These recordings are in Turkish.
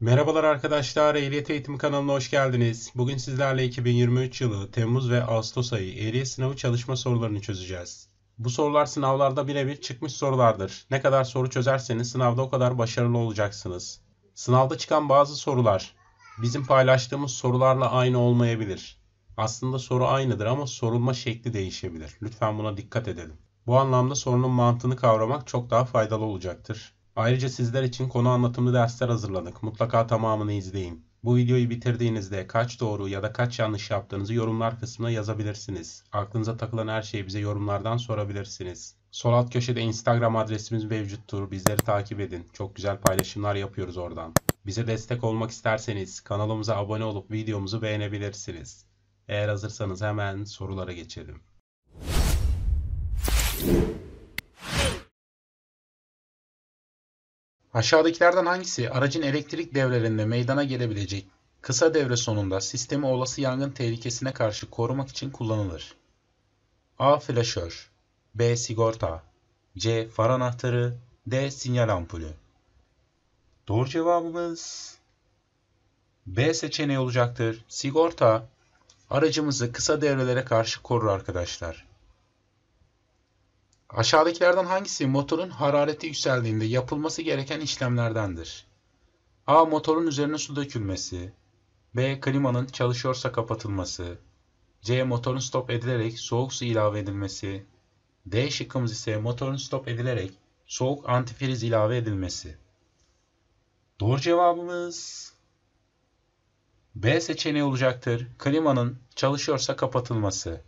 Merhabalar arkadaşlar, Ehliyet Eğitimi kanalına hoş geldiniz. Bugün sizlerle 2023 yılı Temmuz ve Ağustos ayı ehliyet sınavı çalışma sorularını çözeceğiz. Bu sorular sınavlarda birebir çıkmış sorulardır. Ne kadar soru çözerseniz sınavda o kadar başarılı olacaksınız. Sınavda çıkan bazı sorular bizim paylaştığımız sorularla aynı olmayabilir. Aslında soru aynıdır ama sorulma şekli değişebilir. Lütfen buna dikkat edelim. Bu anlamda sorunun mantığını kavramak çok daha faydalı olacaktır. Ayrıca sizler için konu anlatımlı dersler hazırladık. Mutlaka tamamını izleyin. Bu videoyu bitirdiğinizde kaç doğru ya da kaç yanlış yaptığınızı yorumlar kısmına yazabilirsiniz. Aklınıza takılan her şeyi bize yorumlardan sorabilirsiniz. Sol alt köşede Instagram adresimiz mevcuttur. Bizleri takip edin. Çok güzel paylaşımlar yapıyoruz oradan. Bize destek olmak isterseniz kanalımıza abone olup videomuzu beğenebilirsiniz. Eğer hazırsanız hemen sorulara geçelim. Aşağıdakilerden hangisi aracın elektrik devrelerinde meydana gelebilecek kısa devre sonunda sistemi olası yangın tehlikesine karşı korumak için kullanılır? A. Flaşör B. Sigorta C. Far anahtarı D. Sinyal ampulü Doğru cevabımız B seçeneği olacaktır. Sigorta aracımızı kısa devrelere karşı korur arkadaşlar. Aşağıdakilerden hangisi motorun harareti yükseldiğinde yapılması gereken işlemlerdendir? A. Motorun üzerine su dökülmesi. B. Klimanın çalışıyorsa kapatılması. C. Motorun stop edilerek soğuk su ilave edilmesi. D şıkkımız ise motorun stop edilerek soğuk antifriz ilave edilmesi. Doğru cevabımız B seçeneği olacaktır. Klimanın çalışıyorsa kapatılması.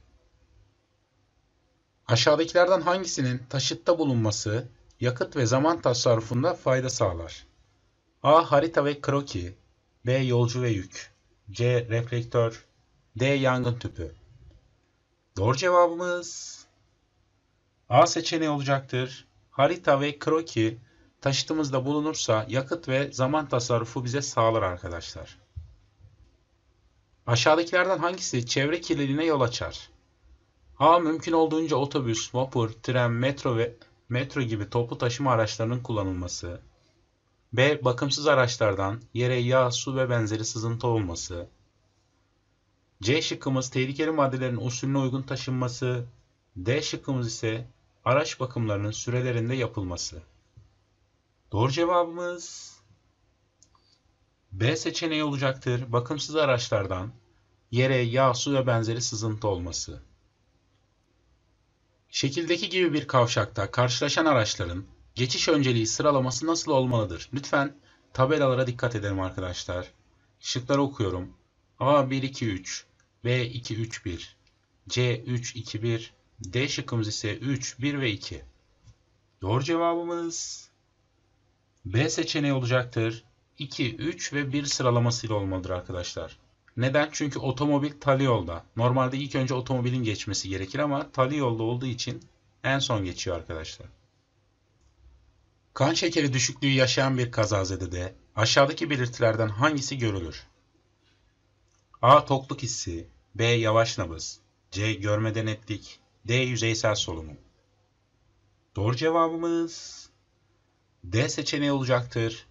Aşağıdakilerden hangisinin taşıtta bulunması yakıt ve zaman tasarrufunda fayda sağlar? A. Harita ve kroki B. Yolcu ve yük C. Reflektör D. Yangın tüpü Doğru cevabımız A seçeneği olacaktır. Harita ve kroki taşıtımızda bulunursa yakıt ve zaman tasarrufu bize sağlar arkadaşlar. Aşağıdakilerden hangisi çevre kirliliğine yol açar? A. Mümkün olduğunca otobüs, vapur, tren, metro ve metro gibi toplu taşıma araçlarının kullanılması. B. Bakımsız araçlardan yere yağ, su ve benzeri sızıntı olması. C şıkkımız tehlikeli maddelerin usulüne uygun taşınması. D şıkkımız ise araç bakımlarının sürelerinde yapılması. Doğru cevabımız B seçeneği olacaktır. Bakımsız araçlardan yere yağ, su ve benzeri sızıntı olması. Şekildeki gibi bir kavşakta karşılaşan araçların geçiş önceliği sıralaması nasıl olmalıdır? Lütfen tabelalara dikkat edelim arkadaşlar. Şıkları okuyorum. a 1 2 3, b 2 3 1, c 3 2 1, D şıkkımız ise 3, 1 ve 2. Doğru cevabımız B seçeneği olacaktır. 2, 3 ve 1 sıralamasıyla olmalıdır arkadaşlar. Neden? Çünkü otomobil tali yolda. Normalde ilk önce otomobilin geçmesi gerekir ama tali yolda olduğu için en son geçiyor arkadaşlar. Kan şekeri düşüklüğü yaşayan bir kazazede de aşağıdaki belirtilerden hangisi görülür? A. Tokluk hissi B. Yavaş nabız C. Görmeden ettik D. Yüzeysel solunum Doğru cevabımız D seçeneği olacaktır.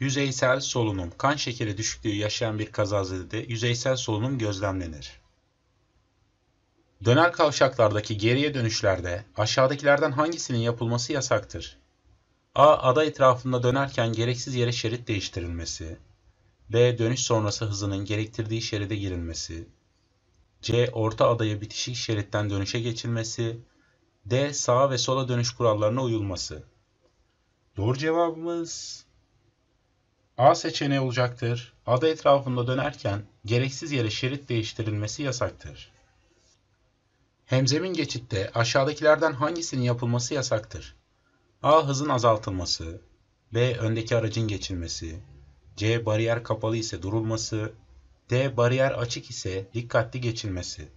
Yüzeysel solunum, kan şekeri düşüklüğü yaşayan bir kazazede yüzeysel solunum gözlemlenir. Döner kavşaklardaki geriye dönüşlerde aşağıdakilerden hangisinin yapılması yasaktır? A. Ada etrafında dönerken gereksiz yere şerit değiştirilmesi. B. Dönüş sonrası hızının gerektirdiği şeride girilmesi. C. Orta adaya bitişik şeritten dönüşe geçilmesi. D. Sağa ve sola dönüş kurallarına uyulması. Doğru cevabımız A seçeneği olacaktır. Ada etrafında dönerken gereksiz yere şerit değiştirilmesi yasaktır. Hemzemin geçitte aşağıdakilerden hangisinin yapılması yasaktır? A. Hızın azaltılması. B. Öndeki aracın geçilmesi. C. Bariyer kapalı ise durulması. D. Bariyer açık ise dikkatli geçilmesi.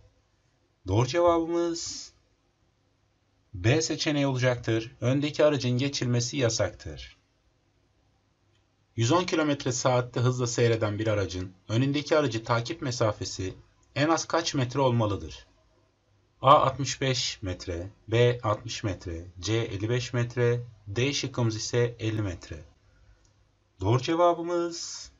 Doğru cevabımız B seçeneği olacaktır. Öndeki aracın geçilmesi yasaktır. 110 km saatte hızla seyreden bir aracın önündeki aracı takip mesafesi en az kaç metre olmalıdır? A 65 metre, B 60 metre, C 55 metre, D şıkkımız ise 50 metre. Doğru cevabımız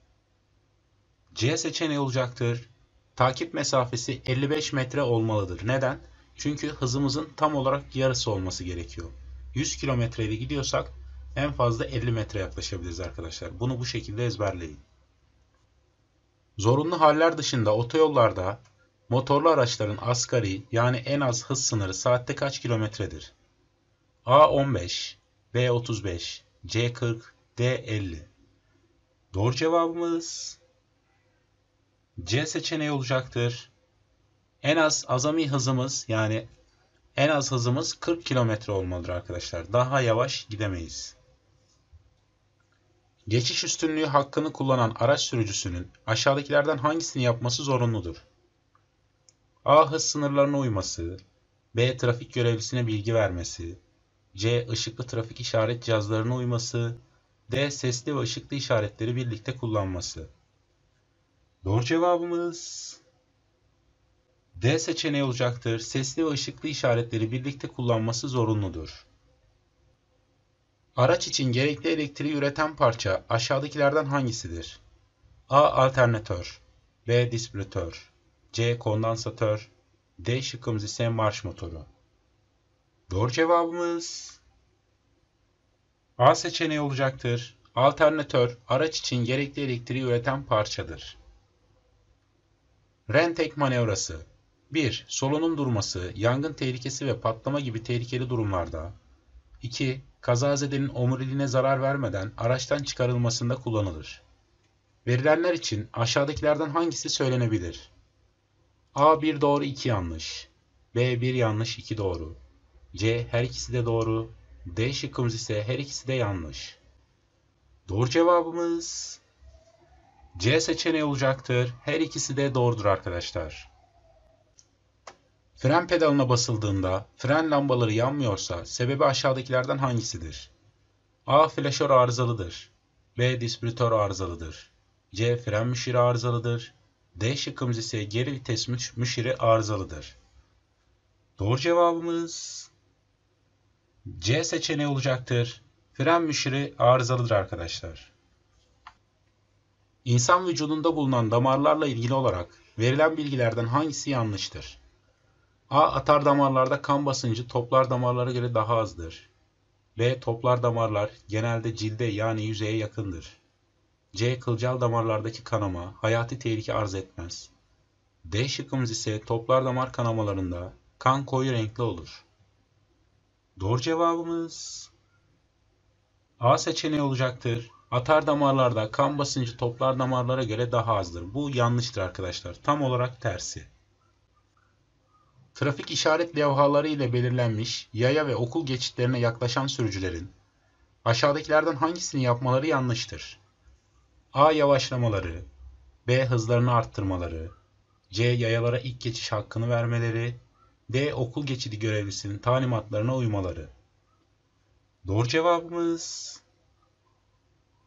C seçeneği olacaktır. Takip mesafesi 55 metre olmalıdır. Neden? Çünkü hızımızın tam olarak yarısı olması gerekiyor. 100 kilometreyle gidiyorsak en fazla 50 metre yaklaşabiliriz arkadaşlar. Bunu bu şekilde ezberleyin. Zorunlu haller dışında otoyollarda motorlu araçların asgari yani en az hız sınırı saatte kaç kilometredir? A 15, B 35, C 40, D 50. Doğru cevabımız C seçeneği olacaktır. En az azami hızımız yani en az hızımız 40 kilometre olmalıdır arkadaşlar. Daha yavaş gidemeyiz. Geçiş üstünlüğü hakkını kullanan araç sürücüsünün aşağıdakilerden hangisini yapması zorunludur? A. Hız sınırlarına uyması, B. Trafik görevlisine bilgi vermesi, C. Işıklı trafik işaret cihazlarına uyması, D. Sesli ve ışıklı işaretleri birlikte kullanması. Doğru cevabımız D seçeneği olacaktır. Sesli ve ışıklı işaretleri birlikte kullanması zorunludur. Araç için gerekli elektriği üreten parça aşağıdakilerden hangisidir? A. Alternatör B. Distribütör C. Kondansatör D şıkkımız ise marş motoru. Doğru cevabımız A seçeneği olacaktır. Alternatör araç için gerekli elektriği üreten parçadır. Rentek manevrası 1. Solunum durması, yangın tehlikesi ve patlama gibi tehlikeli durumlarda 2 kazazedenin omuriliğine zarar vermeden araçtan çıkarılmasında kullanılır. Verilenler için aşağıdakilerden hangisi söylenebilir? A. 1 doğru 2 yanlış. B. 1 yanlış 2 doğru. C. Her ikisi de doğru. D şıkkımız ise her ikisi de yanlış. Doğru cevabımız C seçeneği olacaktır. Her ikisi de doğrudur arkadaşlar. Fren pedalına basıldığında fren lambaları yanmıyorsa sebebi aşağıdakilerden hangisidir? A. Flaşör arızalıdır. B. Dispiratör arızalıdır. C. Fren müşiri arızalıdır. D şıkkımız ise geri vites müşiri arızalıdır. Doğru cevabımız C seçeneği olacaktır. Fren müşiri arızalıdır arkadaşlar. İnsan vücudunda bulunan damarlarla ilgili olarak verilen bilgilerden hangisi yanlıştır? A. Atar damarlarda kan basıncı toplar damarlara göre daha azdır. B. Toplar damarlar genelde cilde yani yüzeye yakındır. C. Kılcal damarlardaki kanama hayati tehlike arz etmez. D şıkkımız ise toplar damar kanamalarında kan koyu renkli olur. Doğru cevabımız A seçeneği olacaktır. Atar damarlarda kan basıncı toplar damarlara göre daha azdır. Bu yanlıştır arkadaşlar. Tam olarak tersi trafik işaret levhaları ile belirlenmiş yaya ve okul geçitlerine yaklaşan sürücülerin aşağıdakilerden hangisini yapmaları yanlıştır? A. Yavaşlamaları B. Hızlarını arttırmaları C. Yayalara ilk geçiş hakkını vermeleri D. Okul geçidi görevlisinin talimatlarına uymaları Doğru cevabımız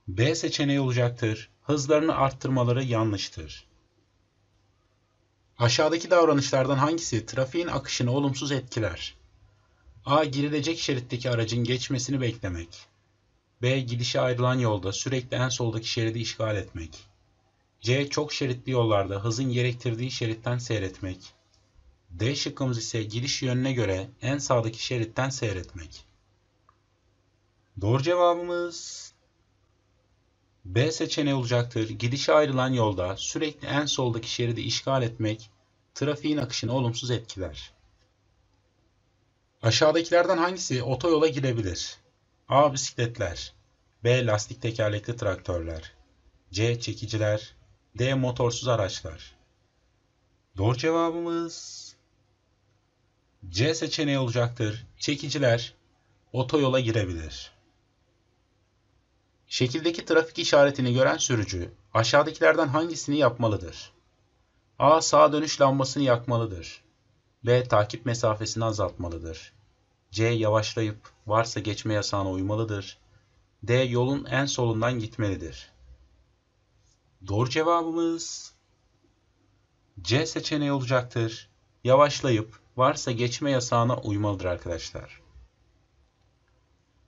B seçeneği olacaktır. Hızlarını arttırmaları yanlıştır. Aşağıdaki davranışlardan hangisi trafiğin akışını olumsuz etkiler? A. Girilecek şeritteki aracın geçmesini beklemek. B. Gidişe ayrılan yolda sürekli en soldaki şeridi işgal etmek. C. Çok şeritli yollarda hızın gerektirdiği şeritten seyretmek. D şıkkımız ise giriş yönüne göre en sağdaki şeritten seyretmek. Doğru cevabımız B seçeneği olacaktır. Gidişe ayrılan yolda sürekli en soldaki şeridi işgal etmek trafiğin akışını olumsuz etkiler. Aşağıdakilerden hangisi otoyola girebilir? A. Bisikletler B. Lastik tekerlekli traktörler C. Çekiciler D. Motorsuz araçlar Doğru cevabımız C seçeneği olacaktır. Çekiciler otoyola girebilir. Şekildeki trafik işaretini gören sürücü aşağıdakilerden hangisini yapmalıdır? A. Sağ dönüş lambasını yakmalıdır. B. Takip mesafesini azaltmalıdır. C. Yavaşlayıp varsa geçme yasağına uymalıdır. D. Yolun en solundan gitmelidir. Doğru cevabımız C seçeneği olacaktır. Yavaşlayıp varsa geçme yasağına uymalıdır arkadaşlar.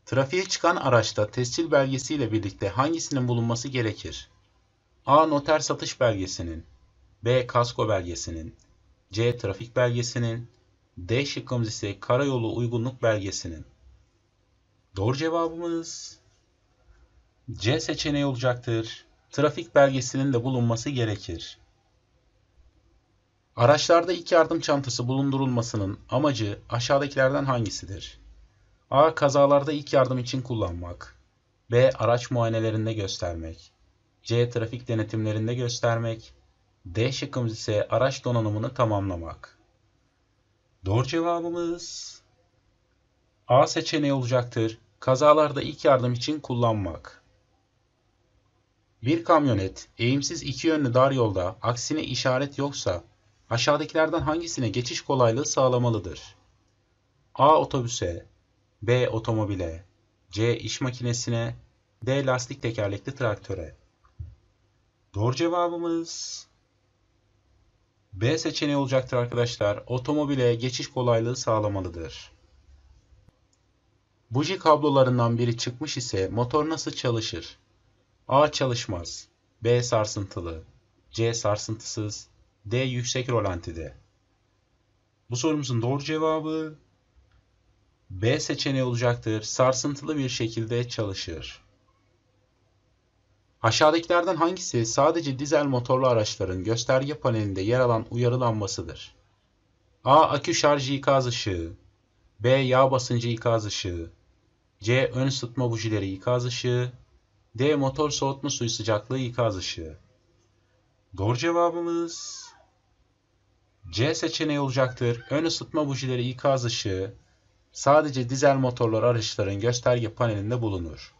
Trafiğe çıkan araçta tescil belgesiyle birlikte hangisinin bulunması gerekir? A. Noter satış belgesinin B. Kasko belgesinin C. Trafik belgesinin D şıkkımız ise karayolu uygunluk belgesinin. Doğru cevabımız C seçeneği olacaktır. Trafik belgesinin de bulunması gerekir. Araçlarda ilk yardım çantası bulundurulmasının amacı aşağıdakilerden hangisidir? A. Kazalarda ilk yardım için kullanmak. B. Araç muayenelerinde göstermek. C. Trafik denetimlerinde göstermek. D şıkkımız ise araç donanımını tamamlamak. Doğru cevabımız A seçeneği olacaktır. Kazalarda ilk yardım için kullanmak. Bir kamyonet eğimsiz iki yönlü dar yolda aksine işaret yoksa aşağıdakilerden hangisine geçiş kolaylığı sağlamalıdır? A. Otobüse B. Otomobile C. iş makinesine D. Lastik tekerlekli traktöre Doğru cevabımız B seçeneği olacaktır arkadaşlar. Otomobile geçiş kolaylığı sağlamalıdır. Buji kablolarından biri çıkmış ise motor nasıl çalışır? A. Çalışmaz. B. Sarsıntılı. C. Sarsıntısız. D. Yüksek rolantide. Bu sorumuzun doğru cevabı B seçeneği olacaktır. Sarsıntılı bir şekilde çalışır. Aşağıdakilerden hangisi sadece dizel motorlu araçların gösterge panelinde yer alan uyarı lambasıdır? A. Akü şarjı ikaz ışığı B. Yağ basıncı ikaz ışığı C. Ön ısıtma bujileri ikaz ışığı D. Motor soğutma suyu sıcaklığı ikaz ışığı Doğru cevabımız C seçeneği olacaktır. Ön ısıtma bujileri ikaz ışığı sadece dizel motorlu araçların gösterge panelinde bulunur.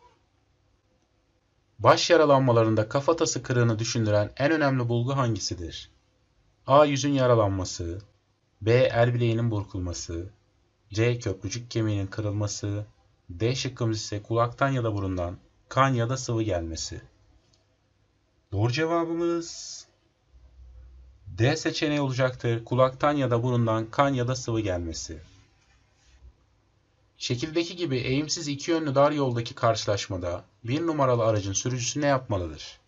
Baş yaralanmalarında kafatası kırığını düşündüren en önemli bulgu hangisidir? A. Yüzün yaralanması B. El bileğinin burkulması C. Köprücük kemiğinin kırılması D şıkkımız ise kulaktan ya da burundan kan ya da sıvı gelmesi. Doğru cevabımız D seçeneği olacaktır. Kulaktan ya da burundan kan ya da sıvı gelmesi. Şekildeki gibi eğimsiz iki yönlü dar yoldaki karşılaşmada bir numaralı aracın sürücüsü ne yapmalıdır?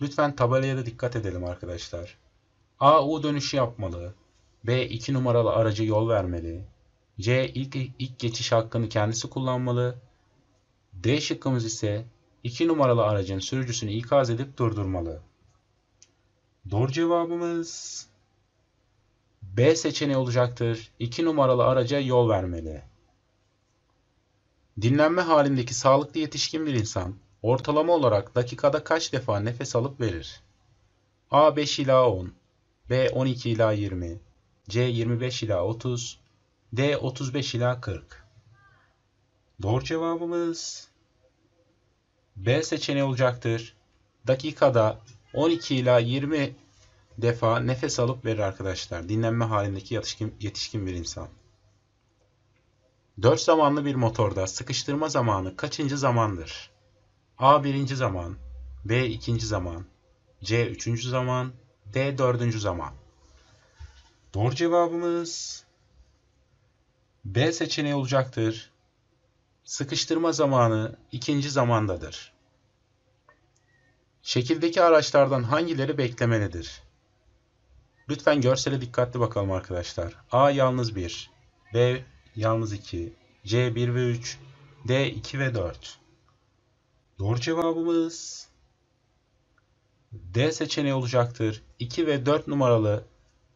Lütfen tabelaya da dikkat edelim arkadaşlar. A U dönüşü yapmalı. B 2 numaralı aracı yol vermeli. C ilk, ilk geçiş hakkını kendisi kullanmalı. D şıkkımız ise 2 numaralı aracın sürücüsünü ikaz edip durdurmalı. Doğru cevabımız B seçeneği olacaktır. 2 numaralı araca yol vermeli. Dinlenme halindeki sağlıklı yetişkin bir insan ortalama olarak dakikada kaç defa nefes alıp verir? A 5 ila 10, B 12 ila 20, C 25 ila 30, D 35 ila 40. Doğru cevabımız B seçeneği olacaktır. Dakikada 12 ila 20 defa nefes alıp verir arkadaşlar. Dinlenme halindeki yetişkin, yetişkin bir insan. 4 zamanlı bir motorda sıkıştırma zamanı kaçıncı zamandır? A birinci zaman, B ikinci zaman, C üçüncü zaman, D dördüncü zaman. Doğru cevabımız B seçeneği olacaktır. Sıkıştırma zamanı ikinci zamandadır. Şekildeki araçlardan hangileri beklemelidir? Lütfen görsele dikkatli bakalım arkadaşlar. A yalnız 1, B yalnız 2, C 1 ve 3, D 2 ve 4. Doğru cevabımız D seçeneği olacaktır. 2 ve 4 numaralı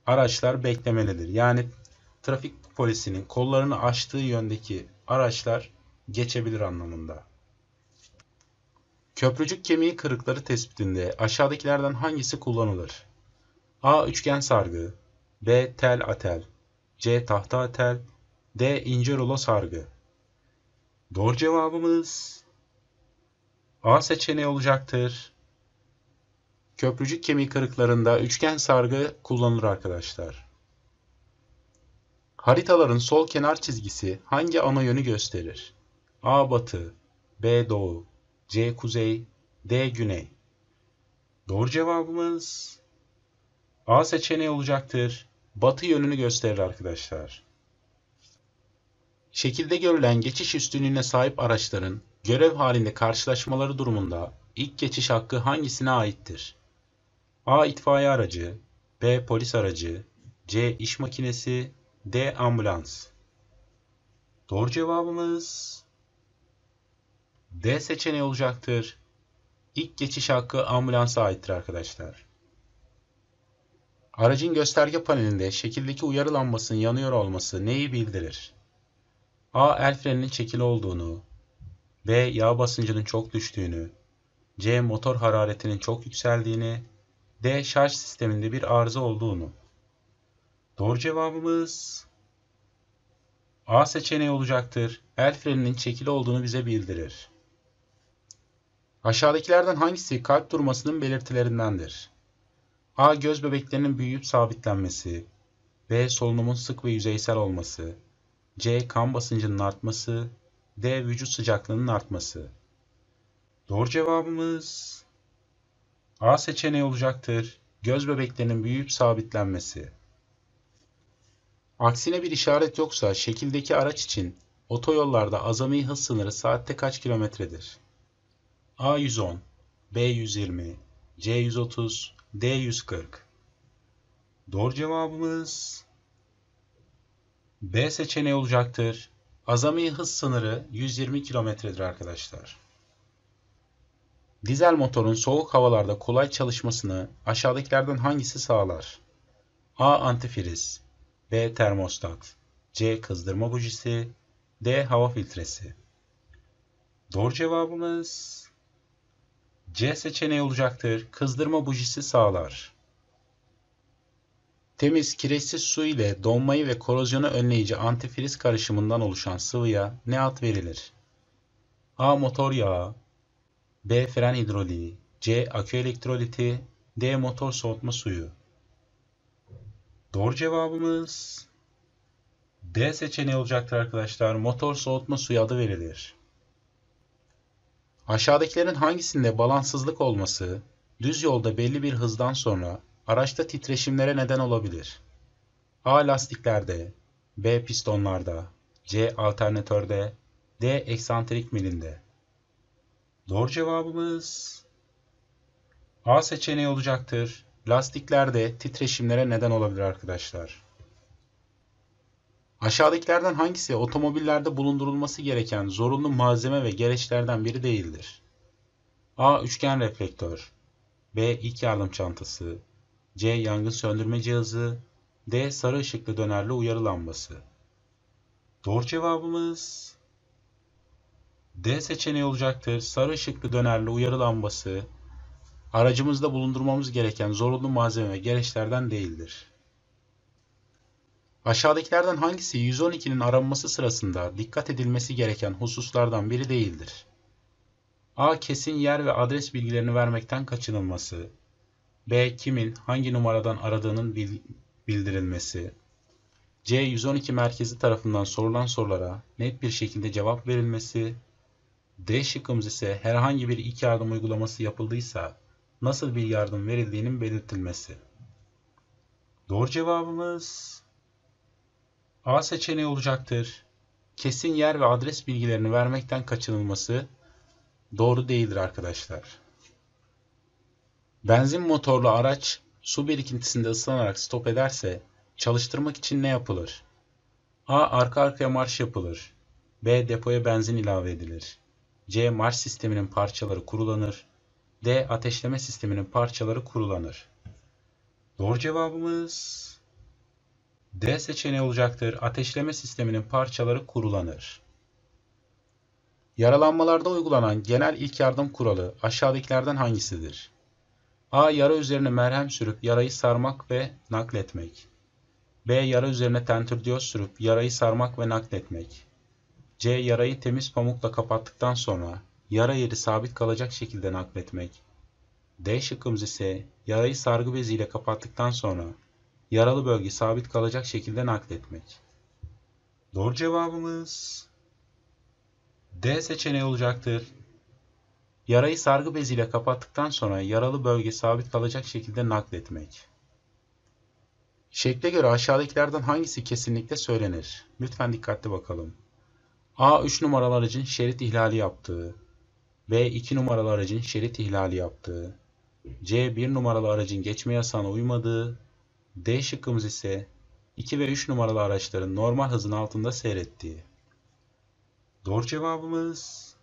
araçlar beklemelidir. Yani trafik polisinin kollarını açtığı yöndeki araçlar geçebilir anlamında. Köprücük kemiği kırıkları tespitinde aşağıdakilerden hangisi kullanılır? A. Üçgen sargı B. Tel atel C. Tahta atel D. İnce rulo sargı. Doğru cevabımız A seçeneği olacaktır. Köprücük kemiği kırıklarında üçgen sargı kullanılır arkadaşlar. Haritaların sol kenar çizgisi hangi ana yönü gösterir? A batı, B doğu, C kuzey, D güney. Doğru cevabımız A seçeneği olacaktır. Batı yönünü gösterir arkadaşlar. Şekilde görülen geçiş üstünlüğüne sahip araçların görev halinde karşılaşmaları durumunda ilk geçiş hakkı hangisine aittir? A. itfaiye aracı B. Polis aracı C. iş makinesi D. Ambulans Doğru cevabımız D seçeneği olacaktır. İlk geçiş hakkı ambulansa aittir arkadaşlar. Aracın gösterge panelinde şekildeki uyarı lambasının yanıyor olması neyi bildirir? A. El freninin çekili olduğunu, B. Yağ basıncının çok düştüğünü, C. Motor hararetinin çok yükseldiğini, D. Şarj sisteminde bir arıza olduğunu. Doğru cevabımız A seçeneği olacaktır. El freninin çekili olduğunu bize bildirir. Aşağıdakilerden hangisi kalp durmasının belirtilerindendir? A. Göz bebeklerinin büyüyüp sabitlenmesi. B. Solunumun sık ve yüzeysel olması. C. Kan basıncının artması. D. Vücut sıcaklığının artması. Doğru cevabımız A seçeneği olacaktır. Göz bebeklerinin büyüyüp sabitlenmesi. Aksine bir işaret yoksa şekildeki araç için otoyollarda azami hız sınırı saatte kaç kilometredir? A 110, B 120, C 130, D 140. Doğru cevabımız B seçeneği olacaktır. Azami hız sınırı 120 kilometredir arkadaşlar. Dizel motorun soğuk havalarda kolay çalışmasını aşağıdakilerden hangisi sağlar? A. Antifriz B. Termostat C. Kızdırma bujisi D. Hava filtresi Doğru cevabımız C seçeneği olacaktır. Kızdırma bujisi sağlar. Temiz, kireçsiz su ile donmayı ve korozyonu önleyici antifriz karışımından oluşan sıvıya ne ad verilir? A. Motor yağı B. Fren hidroliği C. Akü elektroliti D. Motor soğutma suyu Doğru cevabımız D seçeneği olacaktır arkadaşlar. Motor soğutma suyu adı verilir. Aşağıdakilerin hangisinde balanssızlık olması düz yolda belli bir hızdan sonra Araçta titreşimlere neden olabilir. A lastiklerde, B pistonlarda, C alternatörde, D eksantrik milinde. Doğru cevabımız A seçeneği olacaktır. Lastiklerde titreşimlere neden olabilir arkadaşlar. Aşağıdakilerden hangisi otomobillerde bulundurulması gereken zorunlu malzeme ve gereçlerden biri değildir? A. Üçgen reflektör B. İlk yardım çantası C. Yangın söndürme cihazı. D. Sarı ışıklı dönerli uyarı lambası. Doğru cevabımız D seçeneği olacaktır. Sarı ışıklı dönerli uyarı lambası aracımızda bulundurmamız gereken zorunlu malzeme ve gereçlerden değildir. Aşağıdakilerden hangisi 112'nin aranması sırasında dikkat edilmesi gereken hususlardan biri değildir? A. Kesin yer ve adres bilgilerini vermekten kaçınılması. B. Kimin hangi numaradan aradığının bildirilmesi. C. 112 merkezi tarafından sorulan sorulara net bir şekilde cevap verilmesi. D şıkkımız ise herhangi bir ilk yardım uygulaması yapıldıysa nasıl bir yardım verildiğinin belirtilmesi. Doğru cevabımız A seçeneği olacaktır. Kesin yer ve adres bilgilerini vermekten kaçınılması doğru değildir arkadaşlar. Benzin motorlu araç su birikintisinde ıslanarak stop ederse çalıştırmak için ne yapılır? A. Arka arkaya marş yapılır. B. Depoya benzin ilave edilir. C. Marş sisteminin parçaları kurulanır. D. Ateşleme sisteminin parçaları kurulanır. Doğru cevabımız D seçeneği olacaktır. Ateşleme sisteminin parçaları kurulanır. Yaralanmalarda uygulanan genel ilk yardım kuralı aşağıdakilerden hangisidir? A. Yara üzerine merhem sürüp yarayı sarmak ve nakletmek. B. Yara üzerine tentürdiyot sürüp yarayı sarmak ve nakletmek. C. Yarayı temiz pamukla kapattıktan sonra yara yeri sabit kalacak şekilde nakletmek. D şıkkımız ise yarayı sargı beziyle kapattıktan sonra yaralı bölge sabit kalacak şekilde nakletmek. Doğru cevabımız D seçeneği olacaktır. Yarayı sargı beziyle kapattıktan sonra yaralı bölge sabit kalacak şekilde nakletmek. Şekle göre aşağıdakilerden hangisi kesinlikle söylenir? Lütfen dikkatli bakalım. A. 3 numaralı aracın şerit ihlali yaptığı. B. 2 numaralı aracın şerit ihlali yaptığı. C. 1 numaralı aracın geçme yasağına uymadığı. D şıkkımız ise 2 ve 3 numaralı araçların normal hızın altında seyrettiği. Doğru cevabımız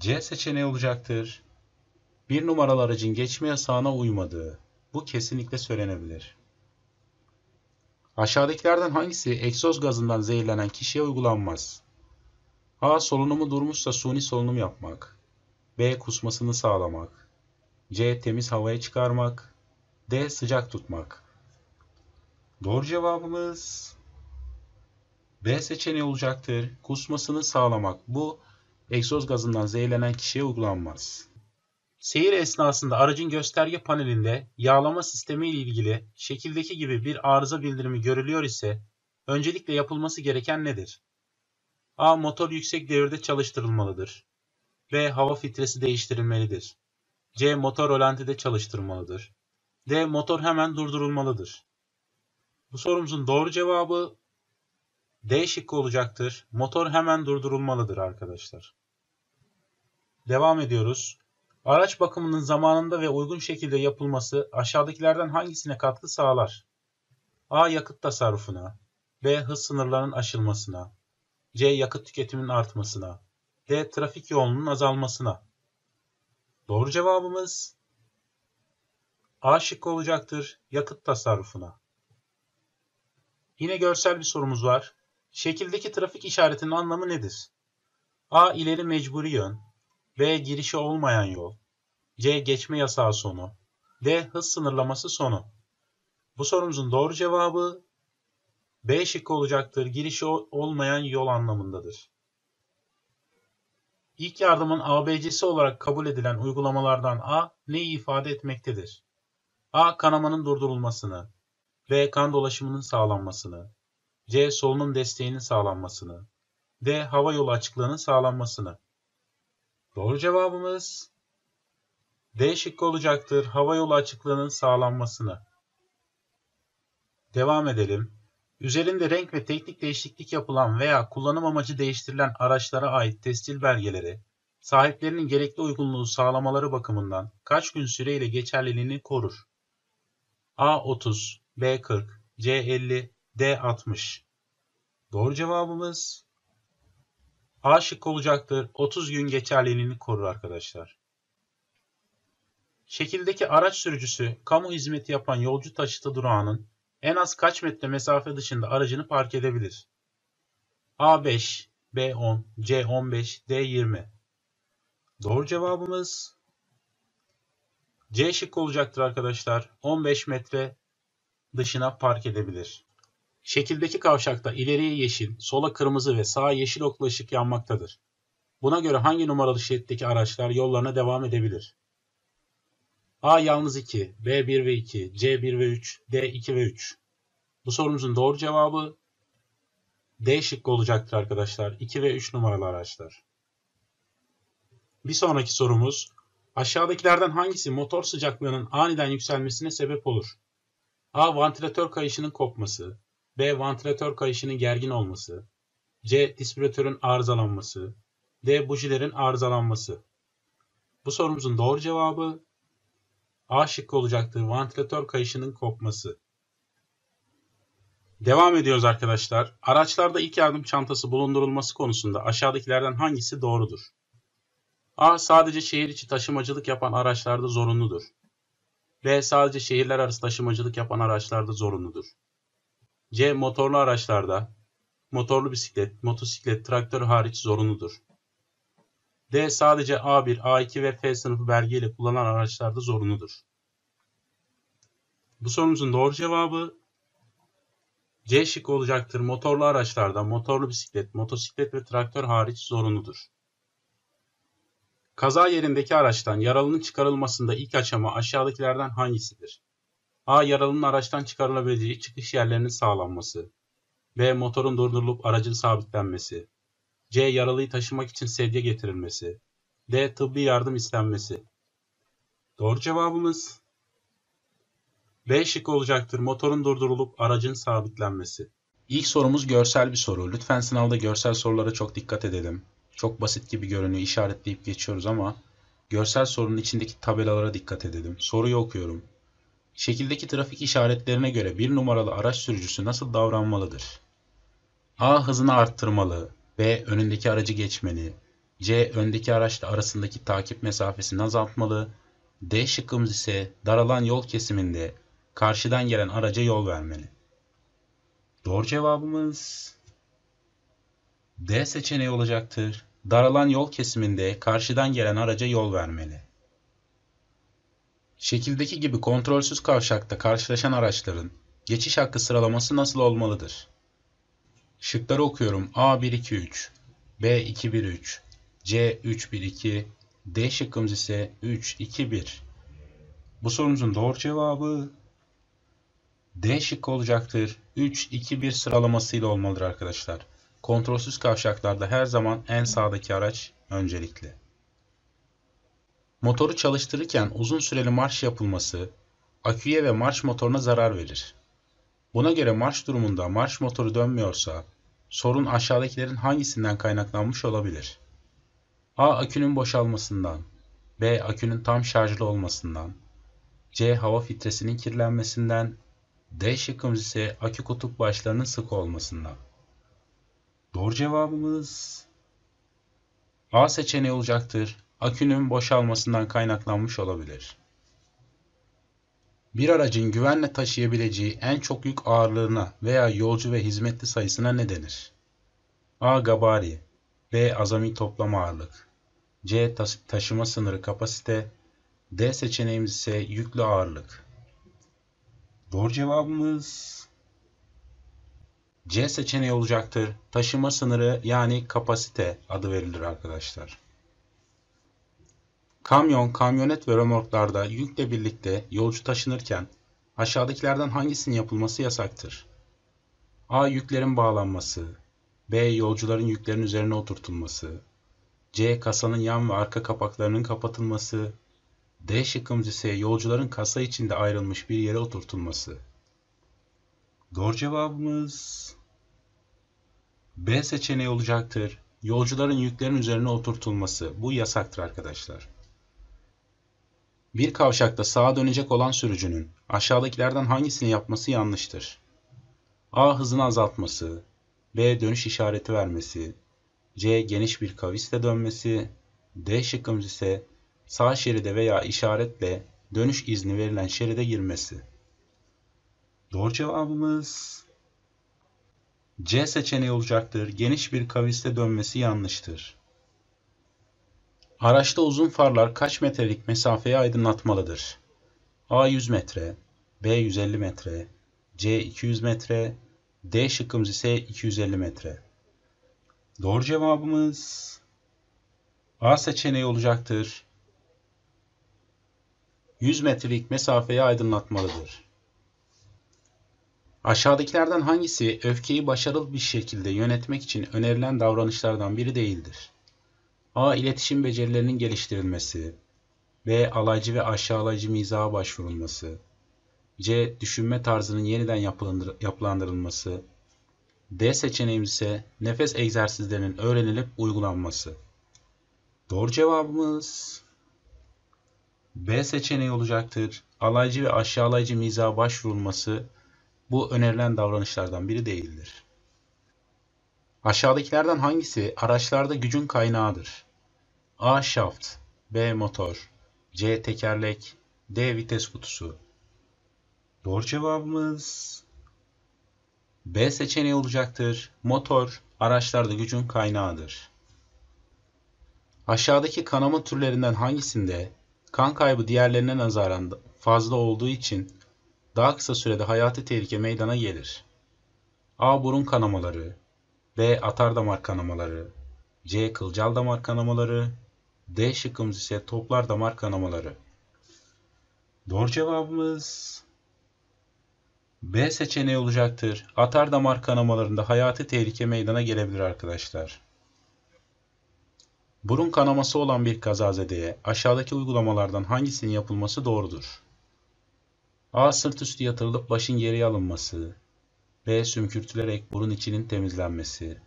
C seçeneği olacaktır. Bir numaralı aracın geçme yasağına uymadığı. Bu kesinlikle söylenebilir. Aşağıdakilerden hangisi egzoz gazından zehirlenen kişiye uygulanmaz? A. Solunumu durmuşsa suni solunum yapmak. B. Kusmasını sağlamak. C. Temiz havaya çıkarmak. D. Sıcak tutmak. Doğru cevabımız B seçeneği olacaktır. Kusmasını sağlamak. Bu egzoz gazından zehirlenen kişiye uygulanmaz. Seyir esnasında aracın gösterge panelinde yağlama sistemi ile ilgili şekildeki gibi bir arıza bildirimi görülüyor ise öncelikle yapılması gereken nedir? A. Motor yüksek devirde çalıştırılmalıdır. B. Hava filtresi değiştirilmelidir. C. Motor rölantide çalıştırılmalıdır. D. Motor hemen durdurulmalıdır. Bu sorumuzun doğru cevabı D şıkkı olacaktır. Motor hemen durdurulmalıdır arkadaşlar. Devam ediyoruz. Araç bakımının zamanında ve uygun şekilde yapılması aşağıdakilerden hangisine katkı sağlar? A. Yakıt tasarrufuna B. Hız sınırlarının aşılmasına C. Yakıt tüketiminin artmasına D. Trafik yoğunluğunun azalmasına Doğru cevabımız A şıkkı olacaktır. Yakıt tasarrufuna. Yine görsel bir sorumuz var. Şekildeki trafik işaretinin anlamı nedir? A. ileri mecburi yön. B. Girişi olmayan yol. C. Geçme yasağı sonu. D. Hız sınırlaması sonu. Bu sorumuzun doğru cevabı B şıkkı olacaktır. Girişi olmayan yol anlamındadır. İlk yardımın ABC'si olarak kabul edilen uygulamalardan A neyi ifade etmektedir? A. Kanamanın durdurulmasını. B. Kan dolaşımının sağlanmasını. C. Solunum desteğinin sağlanmasını. D. Hava yolu açıklığının sağlanmasını. Doğru cevabımız D şıkkı olacaktır. Hava yolu açıklığının sağlanmasını. Devam edelim. Üzerinde renk ve teknik değişiklik yapılan veya kullanım amacı değiştirilen araçlara ait tescil belgeleri, sahiplerinin gerekli uygunluğu sağlamaları bakımından kaç gün süreyle geçerliliğini korur? A 30, B 40, C 50, D 60. Doğru cevabımız A şık olacaktır. 30 gün geçerliliğini korur arkadaşlar. Şekildeki araç sürücüsü kamu hizmeti yapan yolcu taşıtı durağının en az kaç metre mesafe dışında aracını park edebilir? A5, B10, C15, D20. Doğru cevabımız C şık olacaktır arkadaşlar. 15 metre dışına park edebilir. Şekildeki kavşakta ileriye yeşil, sola kırmızı ve sağa yeşil oklu ışık yanmaktadır. Buna göre hangi numaralı şeritteki araçlar yollarına devam edebilir? A yalnız 2, B 1 ve 2, C 1 ve 3, D 2 ve 3. Bu sorumuzun doğru cevabı D şıkkı olacaktır arkadaşlar. 2 ve 3 numaralı araçlar. Bir sonraki sorumuz aşağıdakilerden hangisi motor sıcaklığının aniden yükselmesine sebep olur? A. Vantilatör kayışının kopması. B. Vantilatör kayışının gergin olması. C. Dispiratörün arızalanması. D. Bujilerin arızalanması. Bu sorumuzun doğru cevabı A şıkkı olacaktır. Vantilatör kayışının kopması. Devam ediyoruz arkadaşlar. Araçlarda ilk yardım çantası bulundurulması konusunda aşağıdakilerden hangisi doğrudur? A. Sadece şehir içi taşımacılık yapan araçlarda zorunludur. B. Sadece şehirler arası taşımacılık yapan araçlarda zorunludur. C. Motorlu araçlarda motorlu bisiklet, motosiklet, traktör hariç zorunludur. D. Sadece A1, A2 ve F sınıfı belgeyle kullanılan araçlarda zorunludur. Bu sorumuzun doğru cevabı C şık olacaktır. Motorlu araçlarda motorlu bisiklet, motosiklet ve traktör hariç zorunludur. Kaza yerindeki araçtan yaralının çıkarılmasında ilk aşama aşağıdakilerden hangisidir? A. Yaralının araçtan çıkarılabileceği çıkış yerlerinin sağlanması. B. Motorun durdurulup aracın sabitlenmesi. C. Yaralıyı taşımak için sedye getirilmesi. D. Tıbbi yardım istenmesi. Doğru cevabımız B şık olacaktır. Motorun durdurulup aracın sabitlenmesi. İlk sorumuz görsel bir soru. Lütfen sınavda görsel sorulara çok dikkat edelim. Çok basit gibi görünüyor. işaretleyip geçiyoruz ama görsel sorunun içindeki tabelalara dikkat edelim. Soruyu okuyorum. Şekildeki trafik işaretlerine göre bir numaralı araç sürücüsü nasıl davranmalıdır? A. Hızını arttırmalı. B. Önündeki aracı geçmeli. C. Öndeki araçla arasındaki takip mesafesini azaltmalı. D şıkkımız ise daralan yol kesiminde karşıdan gelen araca yol vermeli. Doğru cevabımız D seçeneği olacaktır. Daralan yol kesiminde karşıdan gelen araca yol vermeli. Şekildeki gibi kontrolsüz kavşakta karşılaşan araçların geçiş hakkı sıralaması nasıl olmalıdır? Şıkları okuyorum. A123, B213, C312, D şıkkımız ise 321. Bu sorumuzun doğru cevabı D şıkkı olacaktır. 3-2-1 sıralamasıyla olmalıdır arkadaşlar. Kontrolsüz kavşaklarda her zaman en sağdaki araç öncelikli. Motoru çalıştırırken uzun süreli marş yapılması aküye ve marş motoruna zarar verir. Buna göre marş durumunda marş motoru dönmüyorsa sorun aşağıdakilerin hangisinden kaynaklanmış olabilir? A. Akünün boşalmasından B. Akünün tam şarjlı olmasından C. Hava filtresinin kirlenmesinden D şıkkımız ise akü kutup başlarının sık olmasından. Doğru cevabımız A seçeneği olacaktır akünün boşalmasından kaynaklanmış olabilir. Bir aracın güvenle taşıyabileceği en çok yük ağırlığına veya yolcu ve hizmetli sayısına ne denir? A. Gabari B. Azami toplam ağırlık C. Taşıma sınırı kapasite D seçeneğimiz ise yüklü ağırlık. Doğru cevabımız C seçeneği olacaktır. Taşıma sınırı yani kapasite adı verilir arkadaşlar. Kamyon, kamyonet ve römorklarda yükle birlikte yolcu taşınırken aşağıdakilerden hangisinin yapılması yasaktır? A. Yüklerin bağlanması B. Yolcuların yüklerin üzerine oturtulması C. Kasanın yan ve arka kapaklarının kapatılması D şıkkımız ise yolcuların kasa içinde ayrılmış bir yere oturtulması. Doğru cevabımız B seçeneği olacaktır. Yolcuların yüklerin üzerine oturtulması. Bu yasaktır arkadaşlar. Bir kavşakta sağa dönecek olan sürücünün aşağıdakilerden hangisini yapması yanlıştır? A. Hızını azaltması B. Dönüş işareti vermesi C. Geniş bir kaviste dönmesi D şıkkımız ise sağ şeride veya işaretle dönüş izni verilen şeride girmesi. Doğru cevabımız C seçeneği olacaktır. Geniş bir kaviste dönmesi yanlıştır. Araçta uzun farlar kaç metrelik mesafeyi aydınlatmalıdır? A 100 metre, B 150 metre, C 200 metre, D şıkkımız ise 250 metre. Doğru cevabımız A seçeneği olacaktır. 100 metrelik mesafeyi aydınlatmalıdır. Aşağıdakilerden hangisi öfkeyi başarılı bir şekilde yönetmek için önerilen davranışlardan biri değildir? A. İletişim becerilerinin geliştirilmesi. B. Alaycı ve aşağılayıcı mizaha başvurulması. C. Düşünme tarzının yeniden yapılandır yapılandırılması. D seçeneğimiz ise nefes egzersizlerinin öğrenilip uygulanması. Doğru cevabımız B seçeneği olacaktır. Alaycı ve aşağılayıcı mizaha başvurulması bu önerilen davranışlardan biri değildir. Aşağıdakilerden hangisi araçlarda gücün kaynağıdır? A şaft, B motor, C tekerlek, D vites kutusu. Doğru cevabımız B seçeneği olacaktır. Motor araçlarda gücün kaynağıdır. Aşağıdaki kanama türlerinden hangisinde kan kaybı diğerlerine nazaran fazla olduğu için daha kısa sürede hayati tehlike meydana gelir? A. Burun kanamaları B. Atar damar kanamaları C. Kılcal damar kanamaları D şıkkımız ise toplar damar kanamaları. Doğru cevabımız B seçeneği olacaktır. Atar damar kanamalarında hayati tehlike meydana gelebilir arkadaşlar. Burun kanaması olan bir kazazedeye aşağıdaki uygulamalardan hangisinin yapılması doğrudur? A. Sırt üstü yatırılıp başın geriye alınması. B. Sümkürtülerek burun içinin temizlenmesi.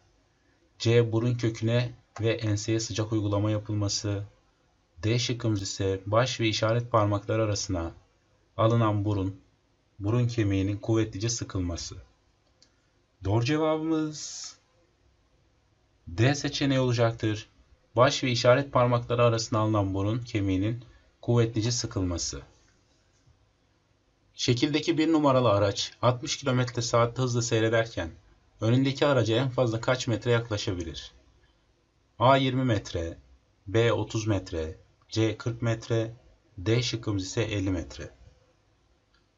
C. Burun köküne ve enseye sıcak uygulama yapılması, D şıkkımız ise baş ve işaret parmakları arasına alınan burun, burun kemiğinin kuvvetlice sıkılması. Doğru cevabımız D seçeneği olacaktır. Baş ve işaret parmakları arasına alınan burun kemiğinin kuvvetlice sıkılması. Şekildeki bir numaralı araç 60 km saatte hızla seyrederken önündeki araca en fazla kaç metre yaklaşabilir? A 20 metre, B 30 metre, C 40 metre, D şıkkımız ise 50 metre.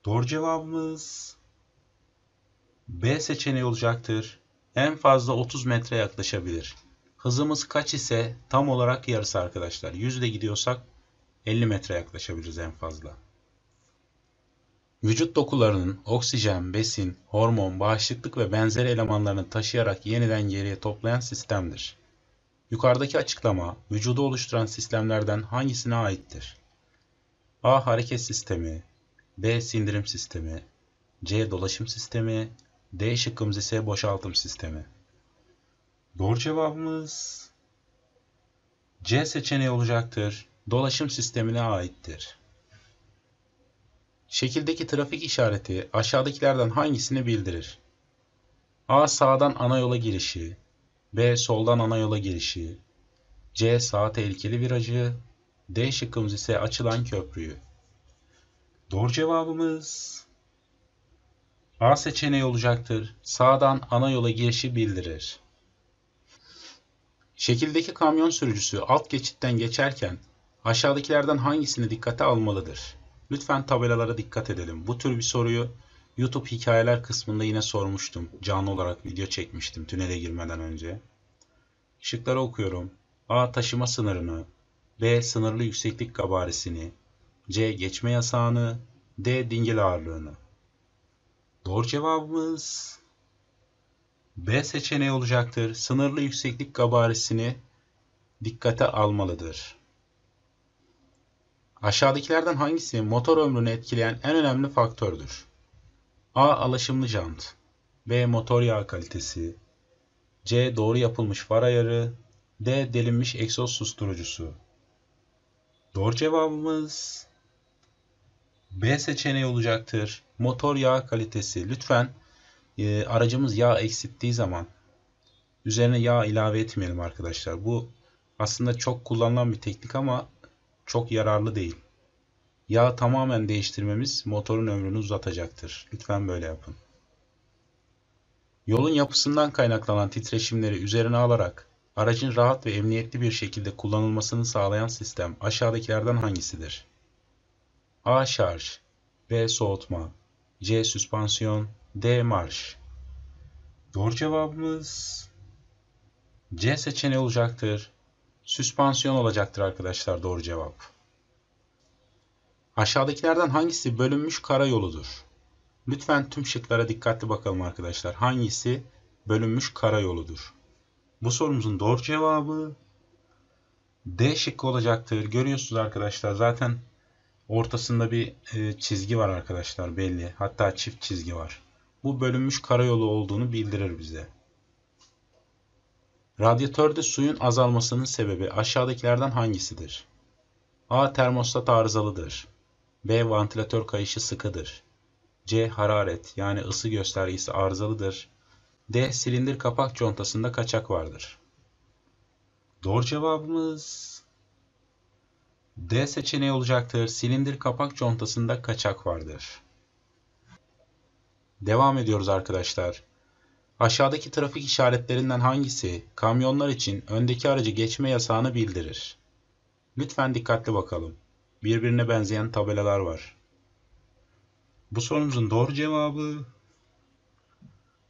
Doğru cevabımız B seçeneği olacaktır. En fazla 30 metre yaklaşabilir. Hızımız kaç ise tam olarak yarısı arkadaşlar. 100 ile gidiyorsak 50 metre yaklaşabiliriz en fazla. Vücut dokularının oksijen, besin, hormon, bağışıklık ve benzeri elemanlarını taşıyarak yeniden geriye toplayan sistemdir. Yukarıdaki açıklama vücudu oluşturan sistemlerden hangisine aittir? A. Hareket sistemi B. Sindirim sistemi C. Dolaşım sistemi D. Şıkkımız ise boşaltım sistemi. Doğru cevabımız C seçeneği olacaktır. Dolaşım sistemine aittir. Şekildeki trafik işareti aşağıdakilerden hangisini bildirir? A. Sağdan ana yola girişi B. Soldan ana yola girişi. C. Sağ tehlikeli virajı. D şıkkımız ise açılan köprüyü. Doğru cevabımız A seçeneği olacaktır. Sağdan ana yola girişi bildirir. Şekildeki kamyon sürücüsü alt geçitten geçerken aşağıdakilerden hangisini dikkate almalıdır? Lütfen tabelalara dikkat edelim. Bu tür bir soruyu YouTube hikayeler kısmında yine sormuştum. Canlı olarak video çekmiştim tünele girmeden önce. Şıkları okuyorum. A. Taşıma sınırını. B. Sınırlı yükseklik kabarisini. C. Geçme yasağını. D. Dingil ağırlığını. Doğru cevabımız B seçeneği olacaktır. Sınırlı yükseklik kabarisini dikkate almalıdır. Aşağıdakilerden hangisi motor ömrünü etkileyen en önemli faktördür? A. Alaşımlı jant B. Motor yağı kalitesi C. Doğru yapılmış far ayarı D. Delinmiş egzoz susturucusu Doğru cevabımız B seçeneği olacaktır. Motor yağ kalitesi. Lütfen e, aracımız yağ eksittiği zaman üzerine yağ ilave etmeyelim arkadaşlar. Bu aslında çok kullanılan bir teknik ama çok yararlı değil. Yağı tamamen değiştirmemiz motorun ömrünü uzatacaktır. Lütfen böyle yapın. Yolun yapısından kaynaklanan titreşimleri üzerine alarak aracın rahat ve emniyetli bir şekilde kullanılmasını sağlayan sistem aşağıdakilerden hangisidir? A. Şarj B. Soğutma C. Süspansiyon D. Marş Doğru cevabımız C seçeneği olacaktır. Süspansiyon olacaktır arkadaşlar doğru cevap. Aşağıdakilerden hangisi bölünmüş karayoludur? Lütfen tüm şıklara dikkatli bakalım arkadaşlar. Hangisi bölünmüş karayoludur? Bu sorumuzun doğru cevabı D şıkkı olacaktır. Görüyorsunuz arkadaşlar zaten ortasında bir e, çizgi var arkadaşlar belli. Hatta çift çizgi var. Bu bölünmüş karayolu olduğunu bildirir bize. Radyatörde suyun azalmasının sebebi aşağıdakilerden hangisidir? A. Termostat arızalıdır. B. Vantilatör kayışı sıkıdır. C. Hararet yani ısı göstergesi arızalıdır. D. Silindir kapak contasında kaçak vardır. Doğru cevabımız D seçeneği olacaktır. Silindir kapak contasında kaçak vardır. Devam ediyoruz arkadaşlar. Aşağıdaki trafik işaretlerinden hangisi kamyonlar için öndeki aracı geçme yasağını bildirir? Lütfen dikkatli bakalım birbirine benzeyen tabelalar var. Bu sorumuzun doğru cevabı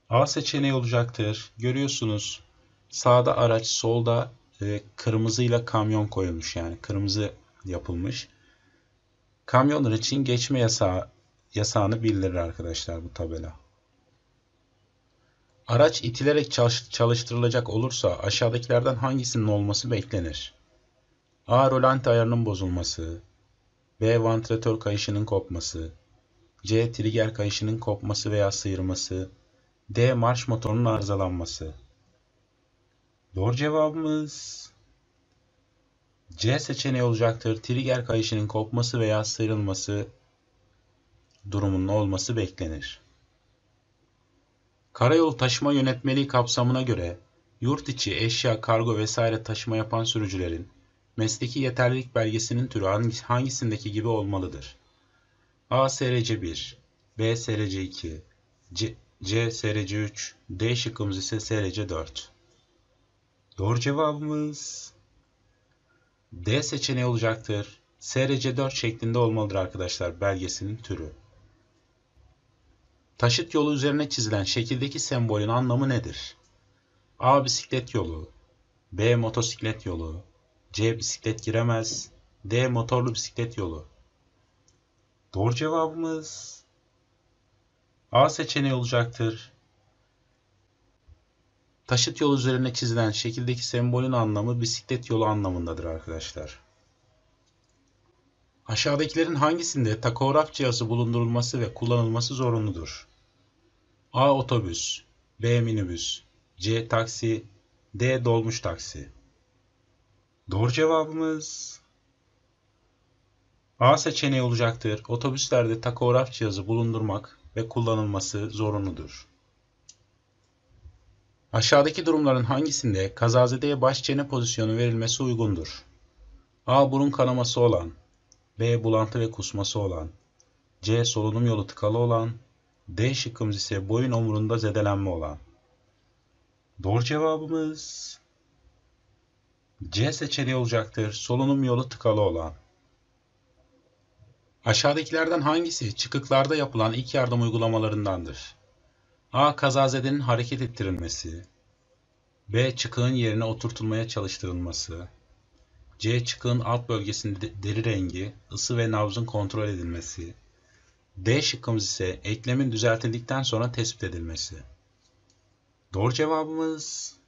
A seçeneği olacaktır. Görüyorsunuz sağda araç, solda e, kırmızıyla kamyon koyulmuş yani kırmızı yapılmış. Kamyonlar için geçme yasağı, yasağını bildirir arkadaşlar bu tabela. Araç itilerek çalıştırılacak olursa aşağıdakilerden hangisinin olması beklenir? A. Rolanti ayarının bozulması. B. Vantilatör kayışının kopması. C. Trigger kayışının kopması veya sıyırması. D. Marş motorunun arızalanması. Doğru cevabımız C seçeneği olacaktır. Trigger kayışının kopması veya sıyrılması durumunun olması beklenir. Karayolu taşıma yönetmeliği kapsamına göre yurt içi eşya, kargo vesaire taşıma yapan sürücülerin Mesleki yeterlilik belgesinin türü hangisindeki gibi olmalıdır? A. SRC 1 B. SRC 2 C, C SRC 3 D şıkkımız ise SRC 4 Doğru cevabımız D seçeneği olacaktır. SRC 4 şeklinde olmalıdır arkadaşlar belgesinin türü. Taşıt yolu üzerine çizilen şekildeki sembolün anlamı nedir? A. Bisiklet yolu B. Motosiklet yolu C. Bisiklet giremez. D. Motorlu bisiklet yolu. Doğru cevabımız A seçeneği olacaktır. Taşıt yol üzerine çizilen şekildeki sembolün anlamı bisiklet yolu anlamındadır arkadaşlar. Aşağıdakilerin hangisinde takograf cihazı bulundurulması ve kullanılması zorunludur? A. Otobüs B. Minibüs C. Taksi D. Dolmuş taksi Doğru cevabımız A seçeneği olacaktır. Otobüslerde takograf cihazı bulundurmak ve kullanılması zorunludur. Aşağıdaki durumların hangisinde kazazedeye baş çene pozisyonu verilmesi uygundur? A. Burun kanaması olan B. Bulantı ve kusması olan C. Solunum yolu tıkalı olan D şıkkımız ise boyun omurunda zedelenme olan. Doğru cevabımız C seçeneği olacaktır. Solunum yolu tıkalı olan. Aşağıdakilerden hangisi çıkıklarda yapılan ilk yardım uygulamalarındandır? A. Kazazedenin hareket ettirilmesi. B. Çıkığın yerine oturtulmaya çalıştırılması. C. Çıkığın alt bölgesinde deri rengi, ısı ve nabzın kontrol edilmesi. D şıkkımız ise eklemin düzeltildikten sonra tespit edilmesi. Doğru cevabımız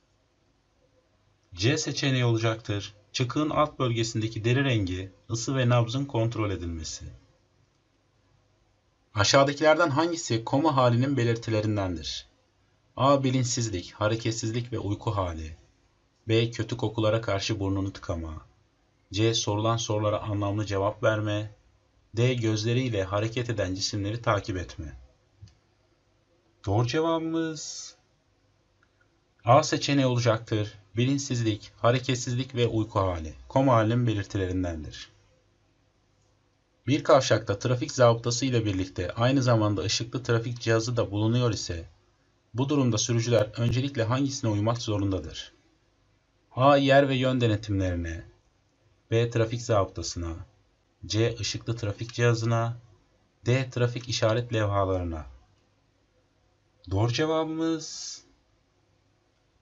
C seçeneği olacaktır. Çıkığın alt bölgesindeki deri rengi, ısı ve nabzın kontrol edilmesi. Aşağıdakilerden hangisi koma halinin belirtilerindendir? A. Bilinçsizlik, hareketsizlik ve uyku hali. B. Kötü kokulara karşı burnunu tıkama. C. Sorulan sorulara anlamlı cevap verme. D. Gözleriyle hareket eden cisimleri takip etme. Doğru cevabımız A seçeneği olacaktır bilinçsizlik, hareketsizlik ve uyku hali, koma halinin belirtilerindendir. Bir kavşakta trafik zabıtası ile birlikte aynı zamanda ışıklı trafik cihazı da bulunuyor ise, bu durumda sürücüler öncelikle hangisine uymak zorundadır? A. Yer ve yön denetimlerine, B. Trafik zabıtasına, C. Işıklı trafik cihazına, D. Trafik işaret levhalarına. Doğru cevabımız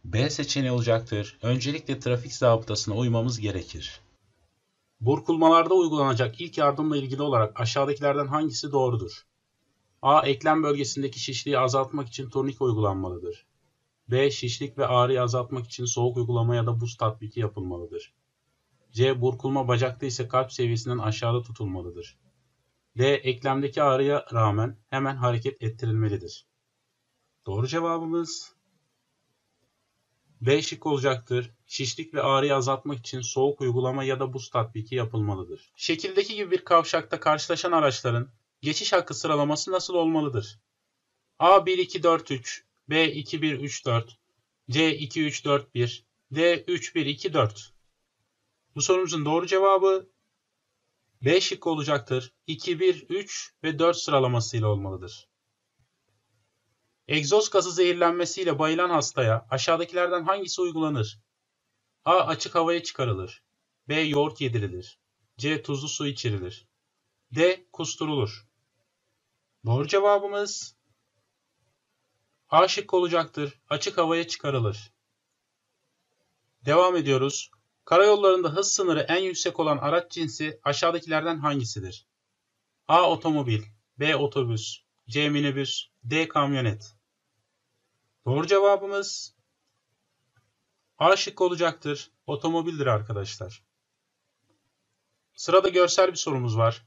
B seçeneği olacaktır. Öncelikle trafik zabıtasına uymamız gerekir. Burkulmalarda uygulanacak ilk yardımla ilgili olarak aşağıdakilerden hangisi doğrudur? A. Eklem bölgesindeki şişliği azaltmak için tonik uygulanmalıdır. B. Şişlik ve ağrıyı azaltmak için soğuk uygulama ya da buz tatbiki yapılmalıdır. C. Burkulma bacakta ise kalp seviyesinden aşağıda tutulmalıdır. D. Eklemdeki ağrıya rağmen hemen hareket ettirilmelidir. Doğru cevabımız B şıkkı olacaktır. Şişlik ve ağrıyı azaltmak için soğuk uygulama ya da buz tatbiki yapılmalıdır. Şekildeki gibi bir kavşakta karşılaşan araçların geçiş hakkı sıralaması nasıl olmalıdır? A1243, B2134, C2341, D3124. Bu sorumuzun doğru cevabı B şıkkı olacaktır. 2, 1, 3 ve 4 sıralamasıyla olmalıdır. Egzoz gazı zehirlenmesiyle bayılan hastaya aşağıdakilerden hangisi uygulanır? A. Açık havaya çıkarılır. B. Yoğurt yedirilir. C. Tuzlu su içirilir. D. Kusturulur. Doğru cevabımız A şıkkı olacaktır. Açık havaya çıkarılır. Devam ediyoruz. Karayollarında hız sınırı en yüksek olan araç cinsi aşağıdakilerden hangisidir? A. Otomobil B. Otobüs C. Minibüs D. Kamyonet Doğru cevabımız A şıkkı olacaktır. Otomobildir arkadaşlar. Sırada görsel bir sorumuz var.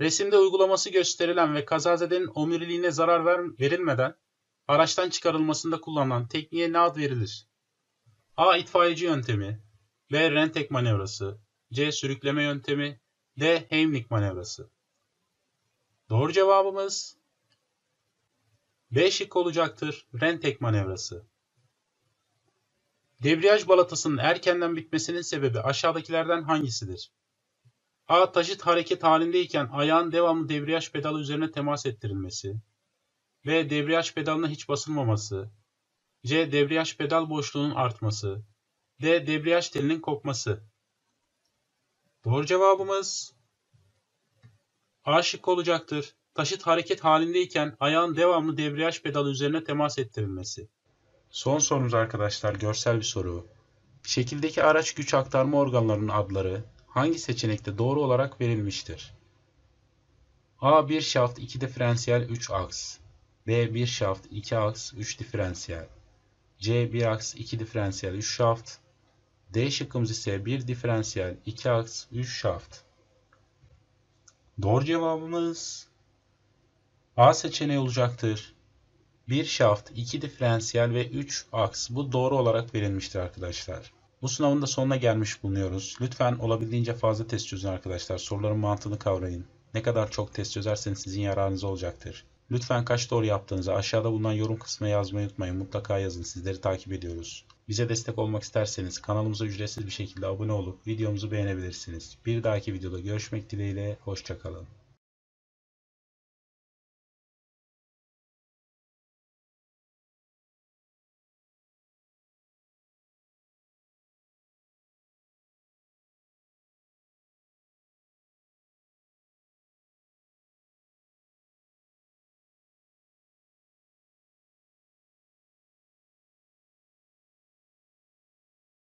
Resimde uygulaması gösterilen ve kazazedenin omuriliğine zarar ver verilmeden araçtan çıkarılmasında kullanılan tekniğe ne ad verilir? A. itfaiyeci yöntemi B. Rentek manevrası C. Sürükleme yöntemi D. Heimlich manevrası Doğru cevabımız B şık olacaktır. Rentek manevrası. Debriyaj balatasının erkenden bitmesinin sebebi aşağıdakilerden hangisidir? A. Taşıt hareket halindeyken ayağın devamlı debriyaj pedalı üzerine temas ettirilmesi. B. Debriyaj pedalına hiç basılmaması. C. Debriyaj pedal boşluğunun artması. D. Debriyaj telinin kopması. Doğru cevabımız A şık olacaktır taşıt hareket halindeyken ayağın devamlı debriyaj pedalı üzerine temas ettirilmesi. Son sorumuz arkadaşlar görsel bir soru. Şekildeki araç güç aktarma organlarının adları hangi seçenekte doğru olarak verilmiştir? A. 1 şaft 2 diferansiyel 3 aks B. 1 şaft 2 aks 3 diferansiyel C. 1 aks 2 diferansiyel 3 şaft D şıkkımız ise 1 diferansiyel 2 aks 3 şaft Doğru cevabımız A seçeneği olacaktır. Bir şaft, iki diferansiyel ve üç aks. Bu doğru olarak verilmiştir arkadaşlar. Bu sınavın da sonuna gelmiş bulunuyoruz. Lütfen olabildiğince fazla test çözün arkadaşlar. Soruların mantığını kavrayın. Ne kadar çok test çözerseniz sizin yararınız olacaktır. Lütfen kaç doğru yaptığınızı aşağıda bulunan yorum kısmına yazmayı unutmayın. Mutlaka yazın. Sizleri takip ediyoruz. Bize destek olmak isterseniz kanalımıza ücretsiz bir şekilde abone olup videomuzu beğenebilirsiniz. Bir dahaki videoda görüşmek dileğiyle. Hoşçakalın.